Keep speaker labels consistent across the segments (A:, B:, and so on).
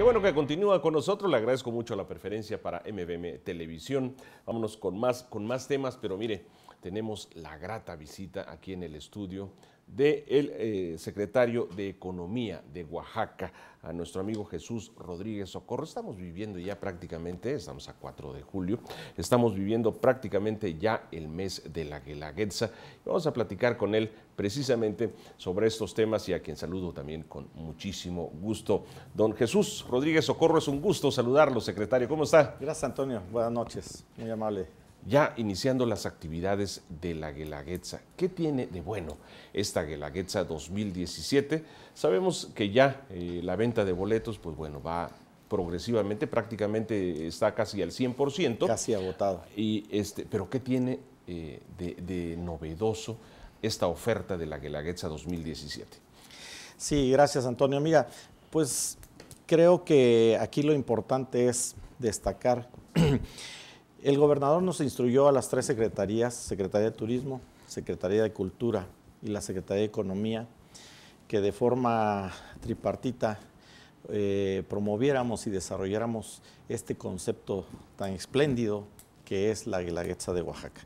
A: Qué bueno que continúa con nosotros. Le agradezco mucho la preferencia para MBM Televisión. Vámonos con más, con más temas, pero mire, tenemos la grata visita aquí en el estudio del de eh, secretario de Economía de Oaxaca, a nuestro amigo Jesús Rodríguez Socorro. Estamos viviendo ya prácticamente, estamos a 4 de julio, estamos viviendo prácticamente ya el mes de la Guelaguetza. Vamos a platicar con él precisamente sobre estos temas y a quien saludo también con muchísimo gusto. Don Jesús Rodríguez Socorro, es un gusto saludarlo, secretario. ¿Cómo está? Gracias, Antonio. Buenas noches. Muy amable ya iniciando las actividades de la Guelaguetza. ¿Qué tiene de bueno esta Guelaguetza 2017? Sabemos que ya eh, la venta de boletos, pues bueno, va progresivamente, prácticamente está casi al 100%. Casi agotado. Y este, pero ¿qué tiene eh, de, novedoso esta
B: oferta de la Guelaguetza 2017? Sí, gracias Antonio. Mira, pues creo que aquí lo importante es destacar El gobernador nos instruyó a las tres secretarías, Secretaría de Turismo, Secretaría de Cultura y la Secretaría de Economía, que de forma tripartita eh, promoviéramos y desarrolláramos este concepto tan espléndido que es la Guelaguetza de Oaxaca,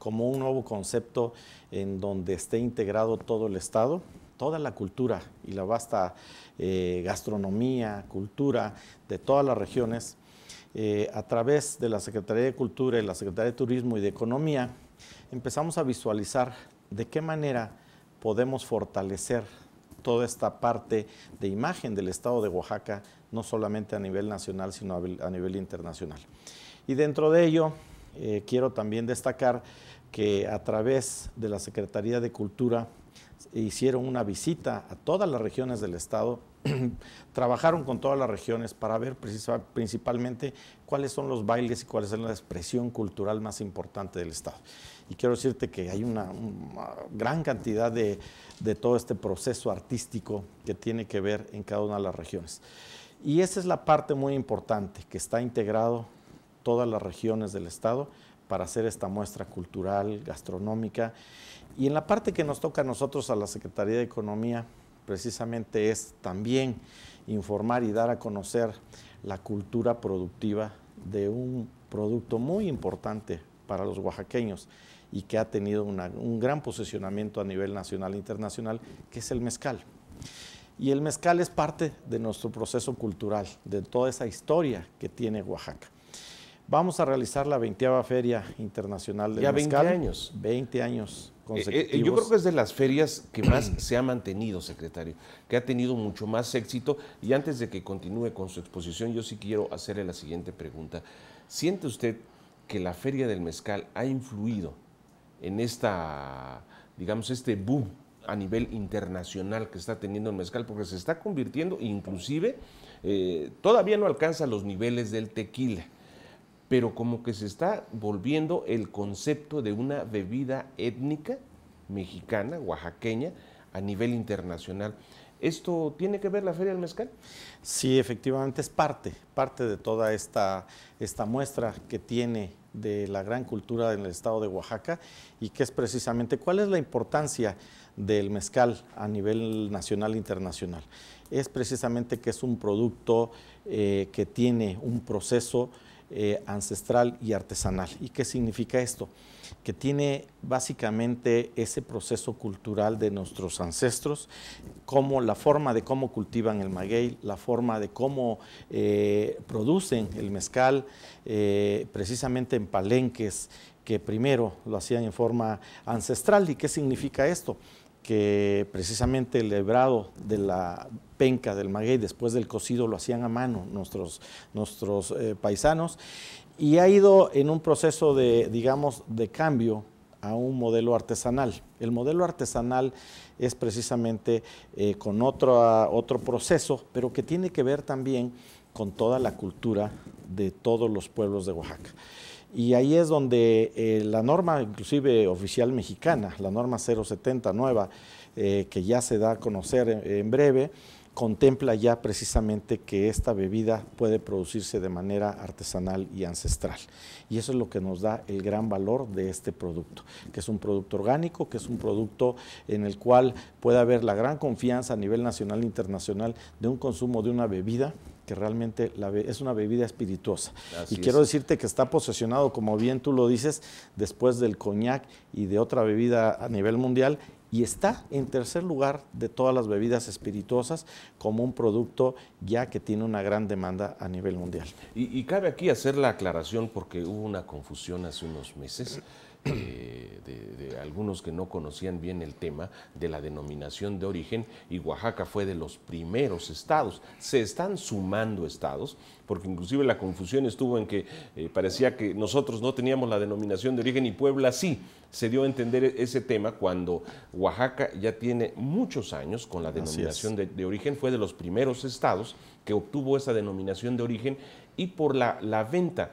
B: como un nuevo concepto en donde esté integrado todo el Estado, toda la cultura y la vasta eh, gastronomía, cultura de todas las regiones eh, a través de la Secretaría de Cultura y la Secretaría de Turismo y de Economía, empezamos a visualizar de qué manera podemos fortalecer toda esta parte de imagen del Estado de Oaxaca, no solamente a nivel nacional, sino a nivel internacional. Y dentro de ello, eh, quiero también destacar que a través de la Secretaría de Cultura hicieron una visita a todas las regiones del Estado, trabajaron con todas las regiones para ver principalmente cuáles son los bailes y cuál es la expresión cultural más importante del Estado. Y quiero decirte que hay una, gran cantidad de todo este proceso artístico que tiene que ver en cada una de las regiones. Y esa es la parte muy importante que está integrado todas las regiones del estado para hacer esta muestra cultural, gastronómica. Y en la parte que nos toca a nosotros, a la Secretaría de Economía, precisamente es también informar y dar a conocer la cultura productiva de un producto muy importante para los oaxaqueños y que ha tenido un gran posicionamiento a nivel nacional e internacional, que es el mezcal. Y el mezcal es parte de nuestro proceso cultural, de toda esa historia que tiene Oaxaca. Vamos a realizar la 20 Feria Internacional del Mezcal. Ya 20 años. 20 años eh, eh, consecutivos. yo creo que es de las
A: ferias que más se ha mantenido, secretario, que ha tenido mucho más éxito. Y antes de que continúe con su exposición, yo sí quiero hacerle la siguiente pregunta. ¿Siente usted que la Feria del Mezcal ha influido en esta, digamos, este boom a nivel internacional que está teniendo el mezcal? Porque se está convirtiendo, inclusive, eh, todavía no alcanza los niveles del tequila pero como que se está volviendo el concepto de una bebida étnica mexicana,
B: oaxaqueña, a nivel internacional. ¿Esto tiene que ver la Feria del Mezcal? Sí, efectivamente es parte, parte de toda esta, esta muestra que tiene de la gran cultura en el estado de Oaxaca y que es precisamente cuál es la importancia del mezcal a nivel nacional e internacional. Es precisamente que es un producto eh, que tiene un proceso eh, ancestral y artesanal. ¿Y qué significa esto? Que tiene básicamente ese proceso cultural de nuestros ancestros, como la forma de cómo cultivan el maguey, la forma de cómo eh, producen el mezcal, eh, precisamente en palenques, que primero lo hacían en forma ancestral. ¿Y qué significa esto? que precisamente el hebrado de la penca del maguey después del cocido lo hacían a mano nuestros, nuestros eh, paisanos y ha ido en un proceso de, digamos, de cambio a un modelo artesanal. El modelo artesanal es precisamente eh, con otro, otro proceso, pero que tiene que ver también con toda la cultura de todos los pueblos de Oaxaca. Y ahí es donde eh, la norma, inclusive oficial mexicana, la norma 070 nueva, eh, que ya se da a conocer eh, en breve, contempla ya precisamente que esta bebida puede producirse de manera artesanal y ancestral. Y eso es lo que nos da el gran valor de este producto, que es un producto orgánico, que es un producto en el cual puede haber la gran confianza a nivel nacional e internacional de un consumo de una bebida que realmente es una bebida espirituosa. y quiero decirte que está posesionado, como bien tú lo dices, después del coñac y de otra bebida a nivel mundial, y está en tercer lugar de todas las bebidas espirituosas como un producto ya que tiene una gran demanda a nivel mundial.
A: Y, cabe aquí hacer la aclaración porque hubo una confusión hace unos meses eh, de, algunos que no conocían bien el tema de la denominación de origen y Oaxaca fue de los primeros estados. Se están sumando estados, porque inclusive la confusión estuvo en que eh, parecía que nosotros no teníamos la denominación de origen y Puebla sí. Se dio a entender ese tema cuando Oaxaca ya tiene muchos años con la denominación de, origen, fue de los primeros estados que obtuvo esa denominación de origen y por la, la venta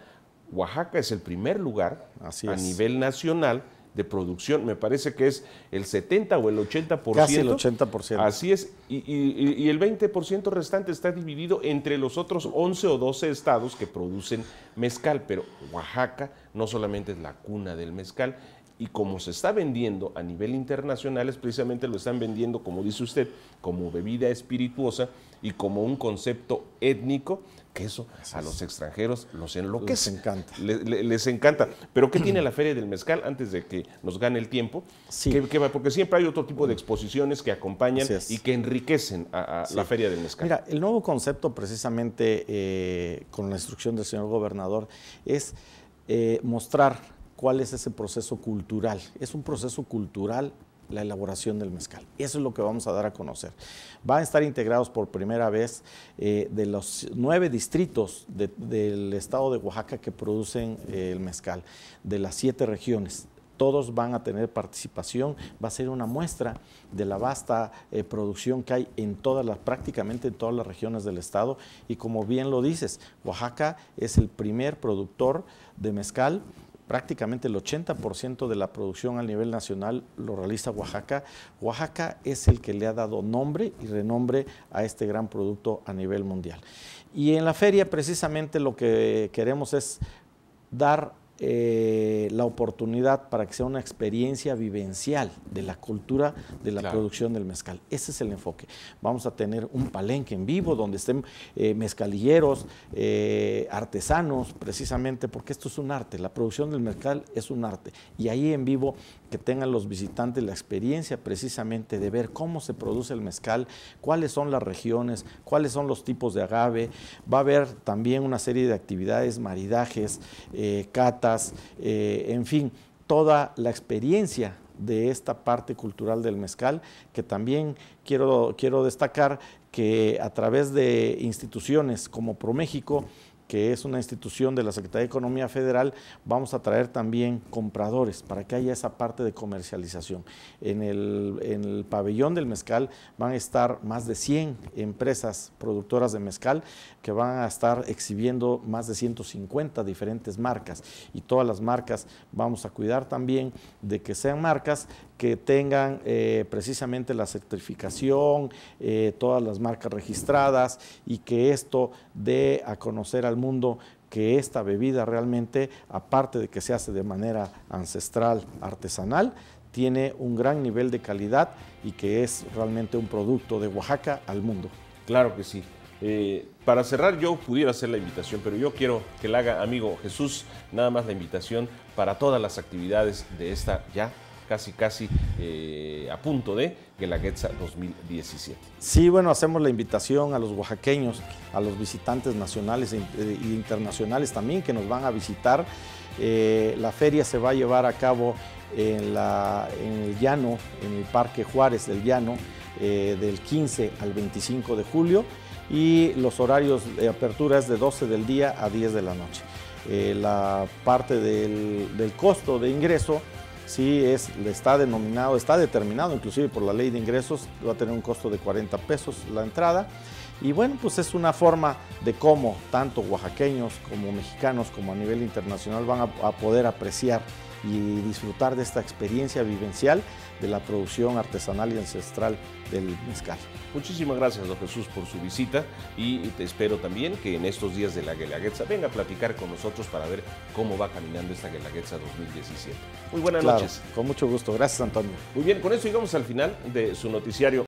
A: Oaxaca es el primer lugar a nivel nacional de producción. Me parece que es el 70 o el 80%. Casi el 80%. Así es. Y, y el 20% restante está dividido entre los otros 11 o 12 estados que producen mezcal. Pero Oaxaca no solamente es la cuna del mezcal. Y como se está vendiendo a nivel internacional, es precisamente lo están vendiendo, como dice usted, como bebida espirituosa y como un concepto étnico, que eso a los extranjeros los enloquece. Les encanta. Les, encanta. Pero ¿qué tiene la Feria del Mezcal antes de que nos gane el tiempo? Porque siempre hay otro tipo de exposiciones que acompañan y que enriquecen a, la Feria del Mezcal.
B: Mira, el nuevo concepto precisamente eh, con la instrucción del señor gobernador es eh, mostrar cuál es ese proceso cultural. Es un proceso cultural la elaboración del mezcal. Eso es lo que vamos a dar a conocer. Van a estar integrados por primera vez eh, de los nueve distritos del estado de Oaxaca que producen eh, el mezcal, de las siete regiones. Todos van a tener participación, va a ser una muestra de la vasta eh, producción que hay en todas las, prácticamente en todas las regiones del estado. Y como bien lo dices, Oaxaca es el primer productor de mezcal prácticamente el 80% de la producción a nivel nacional lo realiza Oaxaca. Oaxaca es el que le ha dado nombre y renombre a este gran producto a nivel mundial. Y en la feria precisamente lo que queremos es dar eh, la oportunidad para que sea una experiencia vivencial de la cultura de la producción del mezcal. Ese es el enfoque. Vamos a tener un palenque en vivo donde estén eh, mezcalilleros, eh, artesanos, precisamente porque esto es un arte. La producción del mezcal es un arte. Y ahí en vivo que tengan los visitantes la experiencia precisamente de ver cómo se produce el mezcal, cuáles son las regiones, cuáles son los tipos de agave. Va a haber también una serie de actividades, maridajes, cat eh, en fin, toda la experiencia de esta parte cultural del mezcal, que también quiero, quiero destacar que a través de instituciones como ProMéxico, que es una institución de la Secretaría de Economía Federal, vamos a traer también compradores para que haya esa parte de comercialización. En el, pabellón del mezcal van a estar más de 100 empresas productoras de mezcal que van a estar exhibiendo más de 150 diferentes marcas y todas las marcas vamos a cuidar también de que sean marcas que tengan eh, precisamente la certificación, eh, todas las marcas registradas y que esto dé a conocer al mundo que esta bebida realmente, aparte de que se hace de manera ancestral, artesanal, tiene un gran nivel de calidad y que es realmente un producto de Oaxaca al mundo.
A: Claro que sí. Eh, para cerrar, yo pudiera hacer la invitación, pero yo quiero que la haga, amigo Jesús, nada más la invitación para todas las actividades de esta ya casi, casi eh, a punto de Guelaguetza 2017.
B: Sí, bueno, hacemos la invitación a los oaxaqueños, a los visitantes nacionales e, eh, e internacionales también que nos van a visitar. Eh, la feria se va a llevar a cabo en, el llano, en el Parque Juárez del Llano, del 15 al 25 de julio y los horarios de apertura es de 12 del día a 10 de la noche. la parte del costo de ingreso sí es, está denominado, está determinado inclusive por la ley de ingresos, va a tener un costo de 40 pesos la entrada. Y bueno, pues es una forma de cómo tanto oaxaqueños como mexicanos como a nivel internacional van a poder apreciar y disfrutar de esta experiencia vivencial de la producción artesanal y ancestral del mezcal.
A: Muchísimas gracias, don Jesús, por su visita y te espero también que en estos días de la Guelaguetza venga a platicar con nosotros para ver cómo va caminando esta Guelaguetza 2017.
B: Muy buenas noches. Con mucho gusto. Gracias, Antonio.
A: Muy bien, con eso llegamos al final de su noticiario.